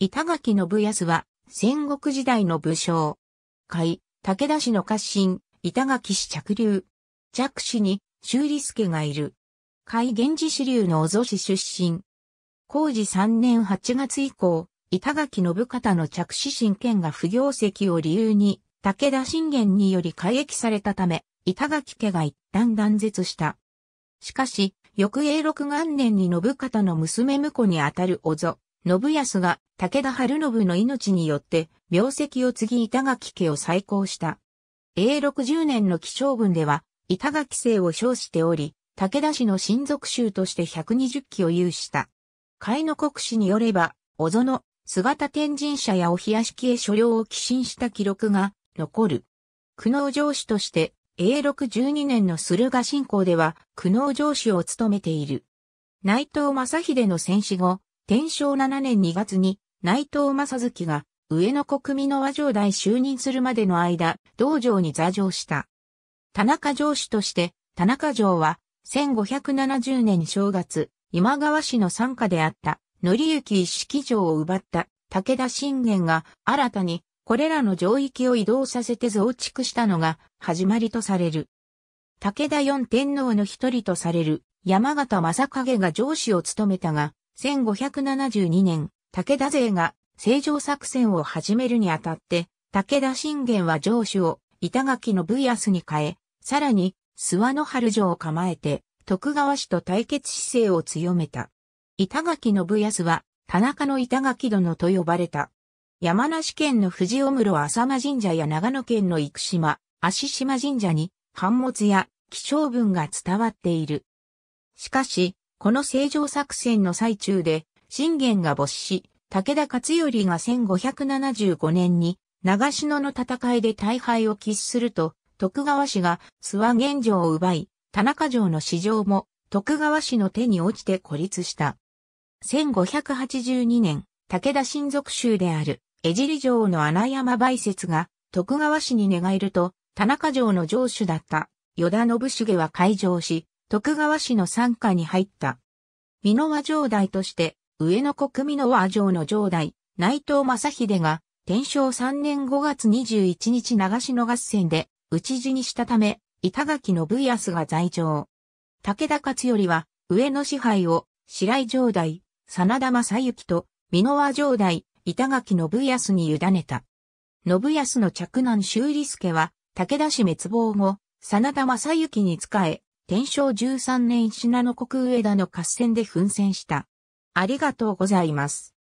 板垣信康は、戦国時代の武将。海、武田氏の家臣、板垣氏着流。嫡氏に、修理助がいる。海源氏支流の小曽氏出身。工事3年8月以降、板垣信方の着手神権が不行跡を理由に、武田信玄により改易されたため、板垣家が一旦断絶した。しかし、翌永禄元年に信方の娘婿にあたる小曽、信康が武田春信の命によって、病跡を継ぎ板垣家を再興した。永禄10年の起承文では、板垣姓を称しており、武田氏の親族衆として120期を有した。甲斐の国史によれば、小園、姿天神社やおや屋敷へ所領を寄進した記録が残る。久能城司として、永禄12年の駿河信仰では、久能城司を務めている。内藤正秀の戦死後、天正7年2月に内藤正月が上野国民の和上代就任するまでの間、道場に座上した。田中城主として、田中城は1570年正月、今川氏の参加であった、則行一式城を奪った武田信玄が新たにこれらの城域を移動させて増築したのが始まりとされる。武田四天皇の一人とされる山形正影が城主を務めたが、1572年、武田勢が正常作戦を始めるにあたって、武田信玄は城主を板垣のブイアスに変え、さらに諏訪の春城を構えて、徳川氏と対決姿勢を強めた。板垣のブイアスは、田中の板垣殿と呼ばれた。山梨県の富士尾室浅間神社や長野県の生島、足島神社に、反物や気象文が伝わっている。しかし、この正常作戦の最中で、信玄が没し、武田勝頼が1575年に長篠の戦いで大敗を喫すると、徳川氏が諏訪玄城を奪い、田中城の市場も徳川氏の手に落ちて孤立した。1582年、武田親族州である江尻城の穴山梅雪が徳川氏に寝返ると、田中城の城主だった与田信重は会場し、徳川氏の参加に入った。美濃和城代として、上野国美濃和城の城代、内藤正秀が、天正3年5月21日長篠合戦で、討ち死にしたため、板垣信康が在城。武田勝頼は、上野支配を、白井城代、真田正幸と、美濃和城代、板垣信康に委ねた。信康の着男修理助は、武田氏滅亡後、真田正幸に仕え、天正13年信濃国上田の合戦で奮戦した。ありがとうございます。